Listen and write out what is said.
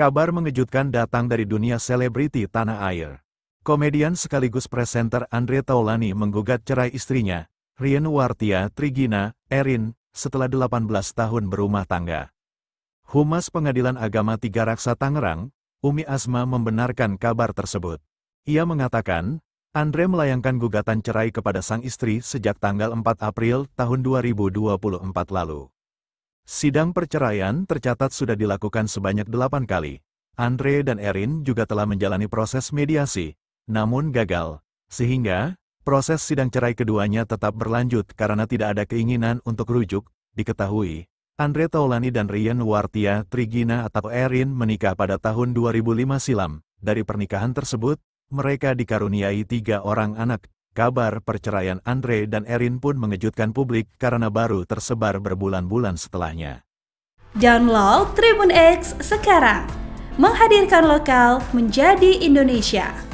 Kabar mengejutkan datang dari dunia selebriti tanah air. Komedian sekaligus presenter Andre Taulani menggugat cerai istrinya, Rien Wartia Trigina, Erin, setelah 18 tahun berumah tangga. Humas Pengadilan Agama Tiga Raksa Tangerang, Umi Asma membenarkan kabar tersebut. Ia mengatakan, Andre melayangkan gugatan cerai kepada sang istri sejak tanggal 4 April tahun 2024 lalu. Sidang perceraian tercatat sudah dilakukan sebanyak delapan kali. Andre dan Erin juga telah menjalani proses mediasi, namun gagal. Sehingga, proses sidang cerai keduanya tetap berlanjut karena tidak ada keinginan untuk rujuk, diketahui. Andre Taulani dan Rian Wartia Trigina atau Erin menikah pada tahun 2005 silam. Dari pernikahan tersebut, mereka dikaruniai tiga orang anak, Kabar perceraian Andre dan Erin pun mengejutkan publik karena baru tersebar berbulan-bulan setelahnya. Download Tribun X sekarang, menghadirkan lokal menjadi Indonesia.